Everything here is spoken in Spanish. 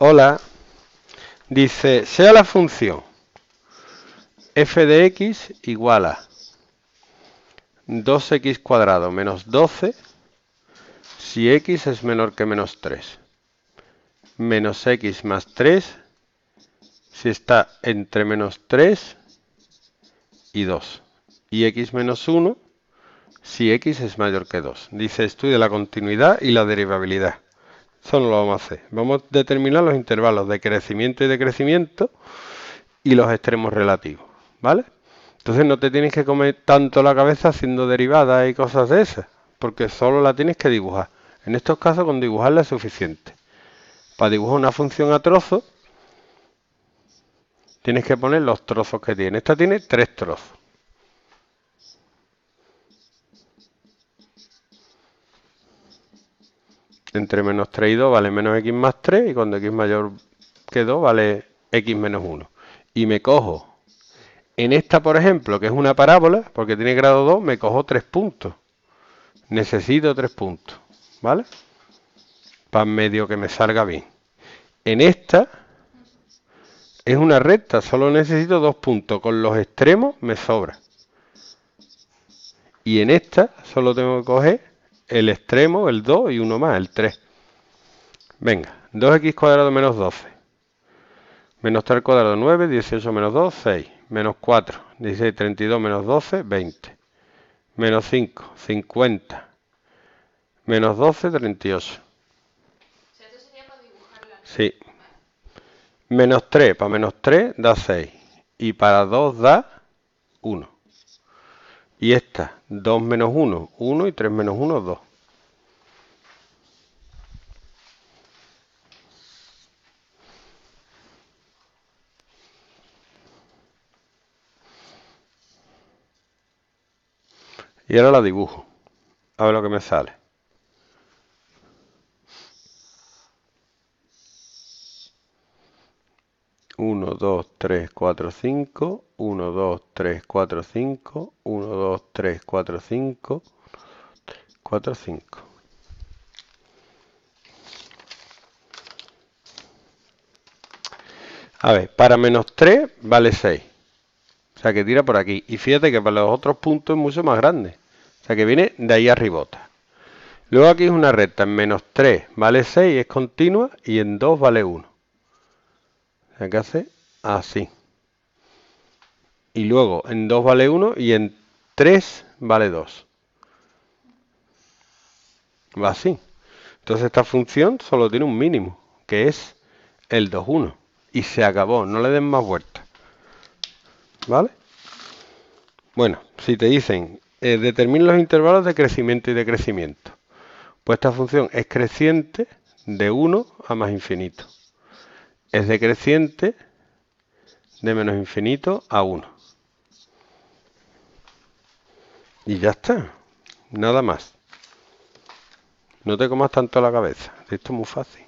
hola, dice, sea la función f de x igual a 2x cuadrado menos 12 si x es menor que menos 3. Menos x más 3 si está entre menos 3 y 2. Y x menos 1 si x es mayor que 2. Dice, estudia la continuidad y la derivabilidad. Eso no lo vamos a hacer. Vamos a determinar los intervalos de crecimiento y de decrecimiento y los extremos relativos, ¿vale? Entonces no te tienes que comer tanto la cabeza haciendo derivadas y cosas de esas, porque solo la tienes que dibujar. En estos casos con dibujarla es suficiente. Para dibujar una función a trozos, tienes que poner los trozos que tiene. Esta tiene tres trozos. entre menos 3 y 2 vale menos x más 3 y cuando x mayor que 2 vale x menos 1. Y me cojo, en esta por ejemplo, que es una parábola, porque tiene grado 2, me cojo 3 puntos. Necesito 3 puntos, ¿vale? Para medio que me salga bien. En esta es una recta, solo necesito 2 puntos, con los extremos me sobra. Y en esta solo tengo que coger el extremo, el 2 y uno más, el 3. Venga, 2x cuadrado menos 12. Menos 3 cuadrado 9, 18 menos 2, 6. Menos 4, 16, 32 menos 12, 20. Menos 5, 50. Menos 12, 38. Sí. Menos 3 para menos 3 da 6. Y para 2 da 1. Y esta, 2 menos 1, 1 y 3 menos 1, 2. Y ahora la dibujo. A ver lo que me sale. 1, 2, 3, 4, 5, 1, 2, 3, 4, 5, 1, 2, 3, 4, 5, 4, 5. A ver, para menos 3 vale 6. O sea que tira por aquí. Y fíjate que para los otros puntos es mucho más grande. O sea que viene de ahí arribota. Luego aquí es una recta. En menos 3 vale 6, es continua. Y en 2 vale 1 que hace así. Y luego en 2 vale 1 y en 3 vale 2. Va así. Entonces esta función solo tiene un mínimo, que es el 2, 1. Y se acabó, no le den más vueltas. ¿Vale? Bueno, si te dicen, eh, determina los intervalos de crecimiento y decrecimiento. Pues esta función es creciente de 1 a más infinito es decreciente de menos infinito a 1. Y ya está. Nada más. No te comas tanto la cabeza. Esto es muy fácil.